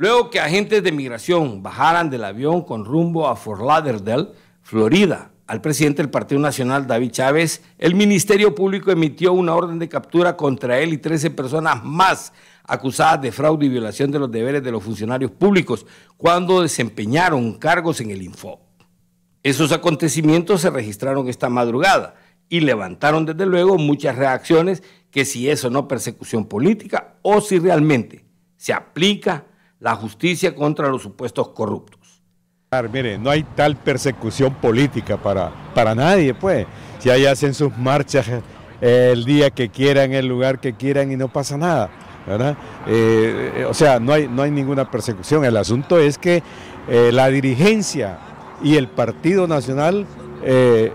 Luego que agentes de migración bajaran del avión con rumbo a Fort Lauderdale, Florida, al presidente del Partido Nacional, David Chávez, el Ministerio Público emitió una orden de captura contra él y 13 personas más acusadas de fraude y violación de los deberes de los funcionarios públicos cuando desempeñaron cargos en el Info. Esos acontecimientos se registraron esta madrugada y levantaron desde luego muchas reacciones que si eso no persecución política o si realmente se aplica la justicia contra los supuestos corruptos. mire, no hay tal persecución política para, para nadie, pues. Si ahí hacen sus marchas eh, el día que quieran, el lugar que quieran y no pasa nada. ¿verdad? Eh, o sea, no hay, no hay ninguna persecución. El asunto es que eh, la dirigencia y el Partido Nacional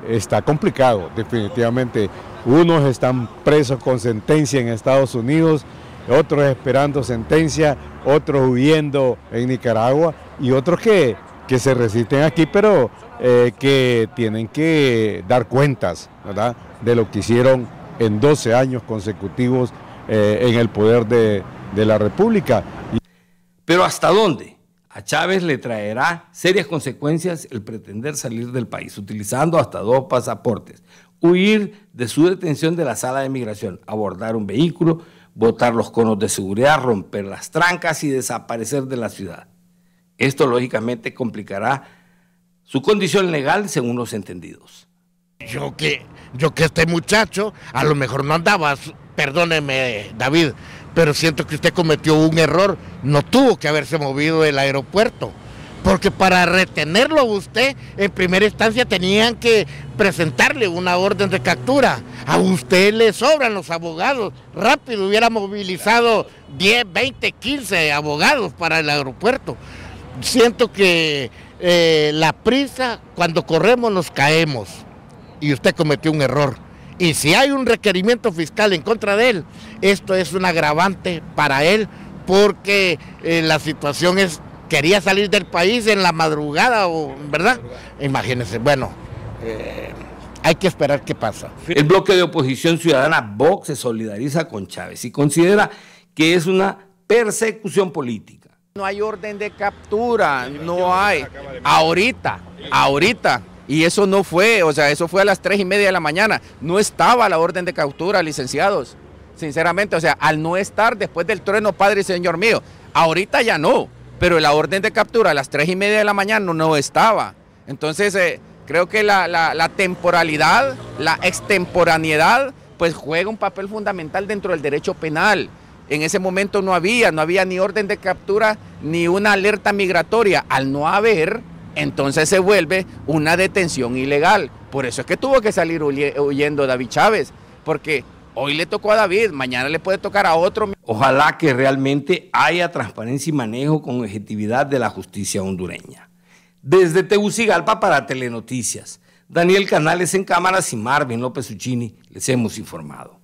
está complicado, definitivamente. Unos están presos con sentencia en Estados Unidos, otros esperando sentencia, otros huyendo en Nicaragua y otros que, que se resisten aquí, pero eh, que tienen que dar cuentas de lo que hicieron en 12 años consecutivos eh, en el poder de, de la República. Pero ¿hasta dónde? A Chávez le traerá serias consecuencias el pretender salir del país, utilizando hasta dos pasaportes, huir de su detención de la sala de migración, abordar un vehículo, botar los conos de seguridad, romper las trancas y desaparecer de la ciudad. Esto lógicamente complicará su condición legal según los entendidos. Yo que, yo que este muchacho a lo mejor no andaba, perdóneme David, pero siento que usted cometió un error, no tuvo que haberse movido del aeropuerto porque para retenerlo usted, en primera instancia tenían que presentarle una orden de captura. A usted le sobran los abogados. Rápido hubiera movilizado 10, 20, 15 abogados para el aeropuerto. Siento que eh, la prisa, cuando corremos nos caemos. Y usted cometió un error. Y si hay un requerimiento fiscal en contra de él, esto es un agravante para él porque eh, la situación es quería salir del país en la madrugada, ¿verdad? Imagínense, bueno, eh, hay que esperar qué pasa. El bloque de oposición ciudadana Vox se solidariza con Chávez y considera que es una persecución política. No hay orden de captura, no hay. Ahorita, ahorita. Y eso no fue, o sea, eso fue a las tres y media de la mañana. No estaba la orden de captura, licenciados. Sinceramente, o sea, al no estar después del trueno, padre y señor mío, ahorita ya no pero la orden de captura a las 3 y media de la mañana no, estaba. Entonces, eh, creo que la, la, temporalidad, la extemporaneidad, pues juega un papel fundamental dentro del derecho penal. En ese momento no había, no había ni orden de captura ni una alerta migratoria. Al no haber, entonces se vuelve una detención ilegal. Por eso es que tuvo que salir huyendo David Chávez, porque Hoy le tocó a David, mañana le puede tocar a otro. Ojalá que realmente haya transparencia y manejo con objetividad de la justicia hondureña. Desde Tegucigalpa para Telenoticias, Daniel Canales en cámaras y Marvin López uccini les hemos informado.